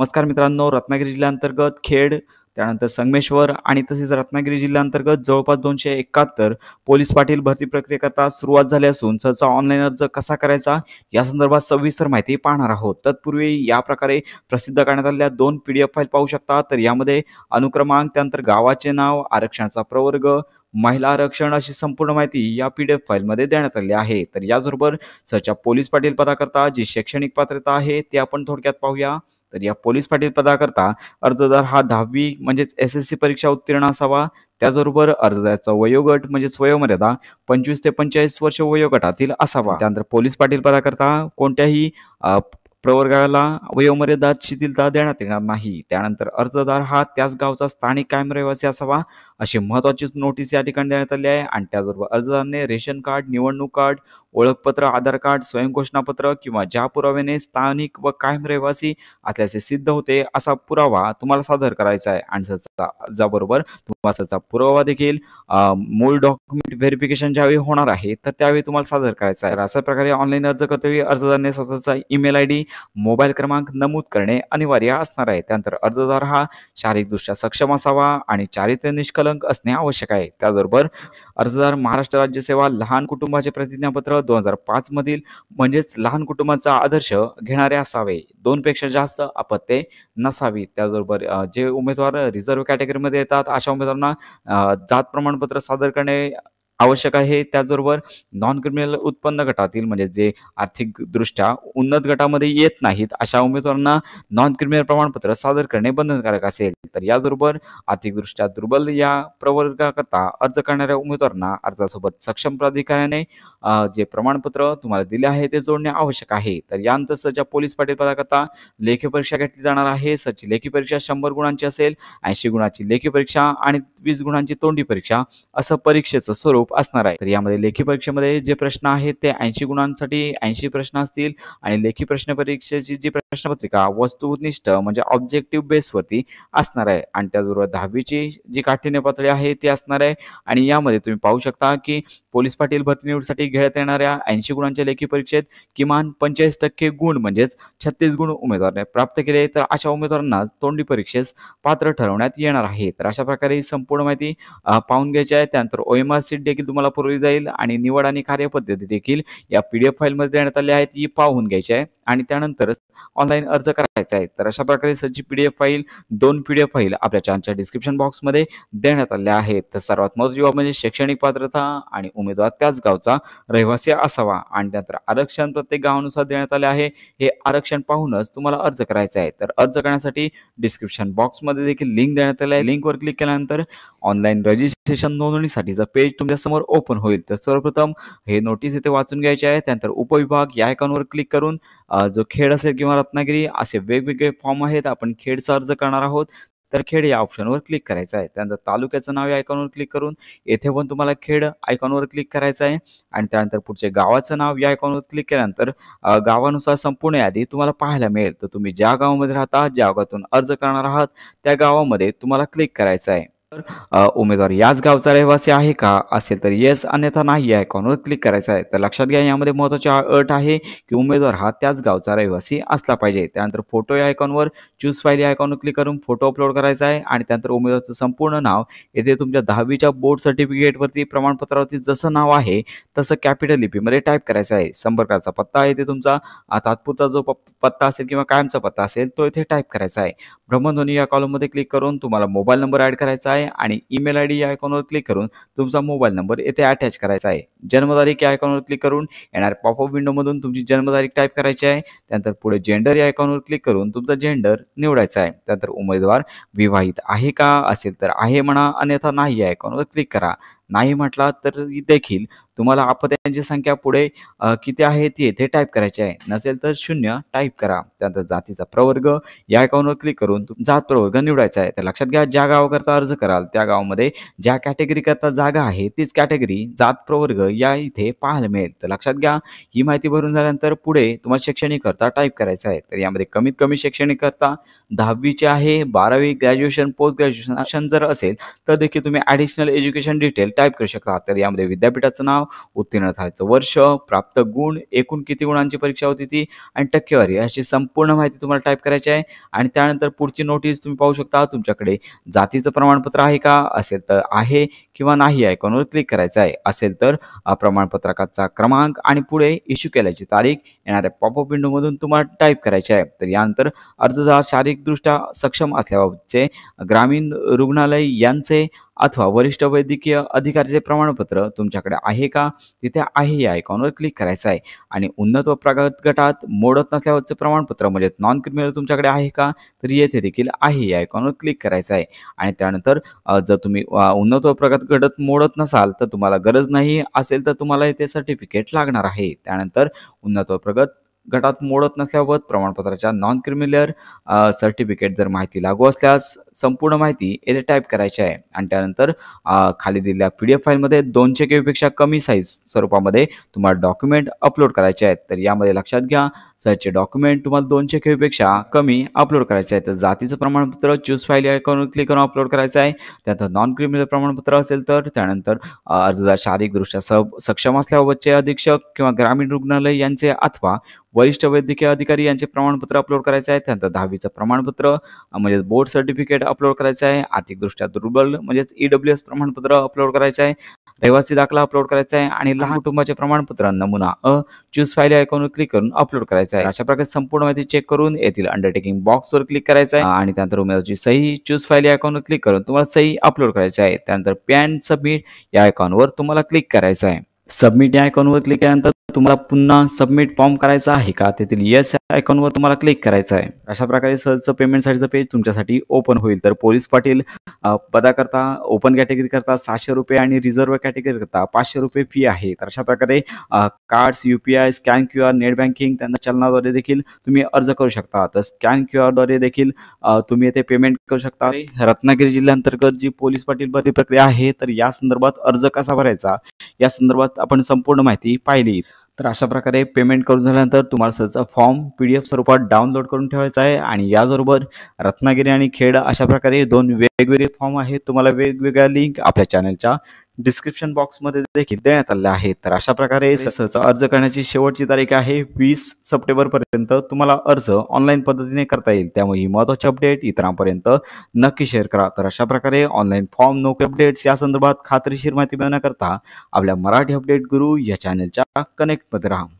नमस्कार मित्रांनो रत्नागिरी जिल्ह्याअंतर्गत खेड त्यानंतर संगमेश्वर आणि तसेच रत्नागिरी जिल्ह्याअंतर्गत जवळपास दोनशे एकाहत्तर पोलीस पाटील भरती प्रक्रियेकरता सुरुवात झाली असून सरचा ऑनलाईन अर्ज कसा करायचा या संदर्भात सविस्तर माहिती पाहणार आहोत तत्पूर्वी या प्रकारे प्रसिद्ध करण्यात आलेल्या दोन पी डी एफ फाईल पाहू शकता तर यामध्ये अनुक्रमांक त्यानंतर गावाचे नाव आरक्षणाचा प्रवर्ग महिला आरक्षण अशी संपूर्ण माहिती या पी डी एफ फाईलमध्ये देण्यात आली आहे तर याचबरोबर सहच्या पोलीस पाटील पदाकरता जी शैक्षणिक पात्रता आहे ते आपण थोडक्यात पाहूया तर या पोलीस पाटील पदाकरता अर्जदार हा दहावी म्हणजेच एस एस सी परीक्षा उत्तीर्ण असावा त्याचबरोबर अर्जदाराचा वयोगट म्हणजे वयोमर्यादा पंचवीस ते पंचेचाळीस वर्ष वयोगटातील असावा त्यानंतर पोलीस पाटील पदाकरता कोणत्याही प्रवर्गाला वयोमर्यादा शिथिलता देण्यात येणार नाही त्यानंतर अर्जदार हा त्याच गावचा स्थानिक कायम रहिवासी असावा अशी महत्वाची नोटीस या ठिकाणी देण्यात आली आहे आणि त्याचबरोबर अर्जदारने रेशन कार्ड निवडणूक कार्ड ओळखपत्र आधार कार्ड स्वयंघोषणापत्र किंवा ज्या पुराव्याने स्थानिक व कायम रहिवासी असल्याचे सिद्ध होते असा पुरावा तुम्हाला सादर करायचा आहे आणि अर्जाबरोबर तुम्हाला पुरावा देखील मूळ डॉक्युमेंट व्हेरिफिकेशन ज्यावेळी होणार आहे तर त्यावेळी तुम्हाला सादर करायचा आहे अशा प्रकारे ऑनलाईन अर्ज करते अर्जदारने स्वतःचा ईमेल आय डी मोबाईल क्रमांक नमूद करणे अनिवार्य असणार आहे त्यानंतर अर्जदार हा शारीरिकदृष्ट्या सक्षम असावा आणि चारित्र्य निष्कलंक असणे आवश्यक आहे त्याचबरोबर अर्जदार महाराष्ट्र राज्य सेवा लहान कुटुंबाचे प्रतिज्ञापत्र दोन हजार पाच मधील म्हणजेच लहान कुटुंबाचा आदर्श घेणारे असावे दोन पेक्षा जास्त अपत्ये नसावी त्याचबरोबर जे उमेदवार रिझर्व्ह कॅटेगरीमध्ये येतात अशा उमेदवारांना जात प्रमाणपत्र सादर करणे आवश्यक आहे त्याचबरोबर नॉन क्रिमिनल उत्पन्न गटातील म्हणजे जे आर्थिकदृष्ट्या उन्नत गटामध्ये येत नाहीत अशा उमेदवारांना नॉन क्रिमिनल प्रमाणपत्र सादर करणे बंधनकारक असेल तर याचबरोबर आर्थिकदृष्ट्या दुर्बल या प्रवर्गाकरता अर्ज करणाऱ्या उमेदवारांना अर्जासोबत सक्षम प्राधिकाऱ्याने जे प्रमाणपत्र तुम्हाला दिले आहे ते जोडणे आवश्यक आहे तर यानंतर सध्या पोलीस पाटील पदाकरता लेखी परीक्षा घेतली जाणार आहे सची लेखी परीक्षा शंभर गुणांची असेल ऐंशी गुणांची लेखी परीक्षा आणि वीस गुणांची तोंडी परीक्षा असं परीक्षेचं स्वरूप असणार आहे तर यामध्ये लेखी परीक्षेमध्ये जे प्रश्न आहेत ते ऐंशी गुणांसाठी ऐंशी प्रश्न असतील आणि लेखी प्रश्न परीक्षेची जी प्रश्नपत्रिका वस्तुनिष्ठ म्हणजे ऑब्जेक्टिव्ह बेस बेसवरती असणार आहे आणि त्याचबरोबर दहावीची जी काठीण्य पातळी आहे ती असणार आहे आणि यामध्ये तुम्ही पाहू शकता की पोलीस पाटील भरती निवडीसाठी घेण्यात येणाऱ्या ऐंशी गुणांच्या लेखी परीक्षेत किमान पंचेचाळीस टक्के गुण म्हणजेच छत्तीस गुण उमेदवाराने प्राप्त केले तर अशा उमेदवारांना तोंडी परीक्षेस पात्र ठरवण्यात येणार आहे तर अशा प्रकारे ही संपूर्ण माहिती पाहून घ्यायची आहे त्यानंतर ओ एम सीट देखील तुम्हाला पुरवली जाईल आणि निवड आणि कार्यपद्धती देखील या पीडीएफ फाईलमध्ये देण्यात आली आहे ती पाहून घ्यायची आहे आणि त्यानंतरच ऑनलाईन अर्ज करायचा आहे तर अशा प्रकारे डी पीडीएफ फाईल दोन पीडीएफ फाईल आपल्या चॅनलच्या डिस्क्रिप्शन बॉक्समध्ये देण्यात आल्या आहेत तर सर्वात महत्वाची बाब म्हणजे शैक्षणिक पात्रता आणि उमेदवार त्याच गावचा रहिवासी असावा आणि त्यानंतर आरक्षण प्रत्येक गावानुसार देण्यात आले आहे हे आरक्षण पाहूनच तुम्हाला अर्ज करायचा आहे तर अर्ज करण्यासाठी डिस्क्रिप्शन बॉक्समध्ये देखील लिंक देण्यात आले आहे लिंकवर क्लिक केल्यानंतर ऑनलाईन रजिस्ट्रेशन रजिस्ट्रेशन जर पेज तुमच्या समोर ओपन होईल तर सर्वप्रथम हे नोटीस इथे वाचून घ्यायचे आहे त्यानंतर उपविभाग या आयकॉनवर क्लिक करून जो खेड असेल किंवा रत्नागिरी असे वेगवेगळे फॉर्म आहेत आपण खेडचा अर्ज करणार आहोत तर खेड या ऑप्शनवर क्लिक करायचं आहे त्यानंतर तालुक्याचं नाव या आयकॉनवर क्लिक करून येथे पण तुम्हाला खेड आयकॉनवर क्लिक करायचं आहे आणि त्यानंतर पुढचे गावाचं नाव या आयकॉनवर क्लिक केल्यानंतर गावानुसार संपूर्ण यादी तुम्हाला पाहायला मिळेल तर तुम्ही ज्या गावामध्ये राहता ज्या गावातून अर्ज करणार आहात त्या गावामध्ये तुम्हाला क्लिक करायचं आहे उमेदवार याच गावचा रहिवासी आहे का असेल तर येस अन्यथा नाही या आयकॉनवर क्लिक करायचं आहे तर लक्षात घ्या यामध्ये महत्वाची अट आहे की उमेदवार हा त्याच गावचा रहिवासी असला पाहिजे त्यानंतर फोटो या आयकॉनवर चूज फाईल या आयकॉनवर क्लिक करून फोटो अपलोड करायचा आहे आणि त्यानंतर उमेदवारचं संपूर्ण नाव येथे तुमच्या दहावीच्या बोर्ड सर्टिफिकेटवरती प्रमाणपत्रावरती जसं नाव आहे तसं कॅपिटल लिपीमध्ये टाईप करायचं आहे संपर्काचा पत्ता आहे ते तुमचा तात्पुरता जो पत्ता असेल किंवा कायमचा पत्ता असेल तो इथे टाईप करायचा आहे भ्रमणध्वनी या कॉलममध्ये क्लिक करून तुम्हाला मोबाईल नंबर ॲड करायचा आहे आणि ईमेल आय डी या आयकॉनवर क्लिक करून तुमचा मोबाईल नंबर येथे अटॅच करायचा आहे जन्मतारीख या आयकॉनवर क्लिक करून येणार पॉपअप विंडोमधून तुमची जन्मतारीख टाईप करायची आहे त्यानंतर पुढे जेंडर या आयकॉनवर क्लिक करून तुमचा जेंडर निवडायचा आहे त्यानंतर उमेदवार विवाहित आहे का असेल तर आहे म्हणा अन्यथा नाही या आयकॉनवर क्लिक करा नाही म्हटला तर देखील तुम्हाला अपत्यांची संख्या पुढे किती आहे ती येथे टाईप करायची आहे नसेल तर शून्य टाईप करा त्यानंतर जातीचा प्रवर्ग या अकाउंटवर क्लिक करून जात प्रवर्ग निवडायचा आहे तर लक्षात घ्या ज्या गावाकरता अर्ज कराल त्या गावामध्ये ज्या कॅटेगरी करता जागा आहे तीच कॅटेगरी जात प्रवर्ग या इथे पाहायला मिळेल तर लक्षात घ्या ही माहिती भरून झाल्यानंतर पुढे तुम्हाला शैक्षणिक करता टाईप करायचं आहे तर यामध्ये कमीत कमी शैक्षणिक करता दहावीचे आहे बारावी ग्रॅज्युएशन पोस्ट ग्रॅज्युएशन जर असेल तर देखील तुम्ही ॲडिशनल एज्युकेशन डिटेल टाईप करू शकता तर यामध्ये विद्यापीठाचं नाव उत्तीर्ण व्हायचं वर्ष प्राप्त गुण एकूण किती गुणांची परीक्षा होती ती आणि टक्केवारी अशी संपूर्ण माहिती तुम्हाला टाईप करायची आहे आणि त्यानंतर पुढची नोटीस तुम्ही पाहू शकता तुमच्याकडे जातीचं प्रमाणपत्र आहे का असेल तर आहे किंवा नाही आयकॉनवर क्लिक करायचं आहे असेल तर प्रमाणपत्रकाचा क्रमांक आणि पुढे इश्यू केल्याची तारीख येणाऱ्या पॉपअप विंडोमधून तुम्हाला टाईप करायची आहे तर यानंतर अर्जदार शारीरिकदृष्ट्या सक्षम असल्याबाबतचे ग्रामीण रुग्णालय यांचे अथवा वरिष्ठ वैद्यकीय अधिकारीचे प्रमाणपत्र तुमच्याकडे आहे का तिथे आहे या आयकॉनवर क्लिक करायचं आहे आणि उन्नत व प्रगत गटात मोडत नसल्यावरचं प्रमाणपत्र म्हणजे नॉन क्रिमिनल तुमच्याकडे आहे का तर येथे देखील आहे या आयकॉनवर क्लिक करायचं आहे आणि त्यानंतर जर तुम्ही उन्नत व प्रगत गटात मोडत नसाल तर तुम्हाला गरज नाही असेल तर तुम्हाला इथे सर्टिफिकेट लागणार आहे त्यानंतर उन्नत व प्रगत गटात मोडत नसल्यावर प्रमाणपत्राच्या नॉन क्रिमिनल सर्टिफिकेट जर माहिती लागू असल्यास संपूर्ण माहिती येथे टाईप करायची आहे आणि त्यानंतर खाली दिलेल्या पी डी एफ फाईलमध्ये दोनशे के कमी साईज स्वरूपामध्ये तुम्हाला डॉक्युमेंट अपलोड करायचे आहेत तर यामध्ये लक्षात घ्या सरचे डॉक्युमेंट तुम्हाला दोनशे के कमी अपलोड करायचे आहेत तर जातीचं प्रमाणपत्र चूज फाईल करून क्लिक करून अपलोड करायचं आहे त्यानंतर नॉन क्रिमिनल प्रमाणपत्र असेल तर त्यानंतर अर्जदार शारीरिकदृष्ट्या सब सक्षम असल्याबाबतचे अधीक्षक किंवा ग्रामीण रुग्णालय यांचे अथवा वरिष्ठ वैद्यकीय अधिकारी यांचे प्रमाणपत्र अपलोड करायचे आहे त्यानंतर दहावीचं प्रमाणपत्र म्हणजे बोर्ड सर्टिफिकेट अपलोड करायचं आहे दृष्ट्या दुर्बल म्हणजेच ईडब्ल्यू e एस प्रमाणपत्र अपलोड करायचं आहे रहिवासी दाखला अपलोड करायचा आहे आणि लहान कुटुंबाचे प्रमाणपत्र नमुना अ चूज फाईल आयकॉनवर क्लिक करून अपलोड करायचं आहे अशा प्रकारे संपूर्ण माहिती चेक करून येथील अंडरटेकिंग बॉक्सवर क्लिक करायचं आहे आणि त्यानंतर उमेदवारची सही चूज फाईल आयकॉनवर क्लिक करून तुम्हाला सही अपलोड करायची आहे त्यानंतर पॅन सबमिट या आयकॉनवर तुम्हाला क्लिक करायचं आहे सबमिट या वर क्लिक केल्यानंतर तुम्हाला पुन्हा सबमिट फॉर्म करायचा आहे का तेथील येस वर तुम्हाला क्लिक करायचं आहे अशा प्रकारे सहजचं पेमेंटसाठीचं पेज तुमच्यासाठी ओपन होईल तर पोलीस पाटील पदाकरता ओपन कॅटेगरी करता सहाशे रुपये आणि रिझर्व्ह करता पाचशे रुपये फी आहे तर अशा प्रकारे cards U P I scan Q R net banking त्यांना चलनाद्वारे देखील तुम्ही अर्ज करू शकता तर स्कॅन क्यू द्वारे देखील तुम्ही येथे पेमेंट करू शकता रत्नागिरी जिल्ह्यांतर्गत जी पोलीस पाटील भरती प्रक्रिया आहे तर या संदर्भात अर्ज कसा भरायचा या संदर्भात आपण संपूर्ण माहिती पाहिली तर अशा प्रकारे पेमेंट करून झाल्यानंतर तुम्हाला सरचा फॉर्म पी डी एफ स्वरूपात डाउनलोड करून ठेवायचा आहे आणि याचबरोबर रत्नागिरी आणि खेड अशा प्रकारे दोन वेगवेगळे फॉर्म आहेत तुम्हाला वेगवेगळ्या लिंक आपल्या चॅनलच्या डिस्क्रिप्शन बॉक्समध्ये देखील देण्यात आले आहेत तर अशा प्रकारे अर्ज करण्याची शेवटची तारीख आहे वीस पर्यंत तुम्हाला अर्ज ऑनलाईन पद्धतीने करता येईल त्यामुळे ही महत्त्वाची अपडेट इतरांपर्यंत नक्की शेअर करा तर अशा प्रकारे ऑनलाईन फॉर्म नोकरी अपडेट्स या संदर्भात खात्रीशीर माहिती मिळवण्याकरता आपल्या मराठी अपडेट गुरु या चॅनलच्या कनेक्टमध्ये राहा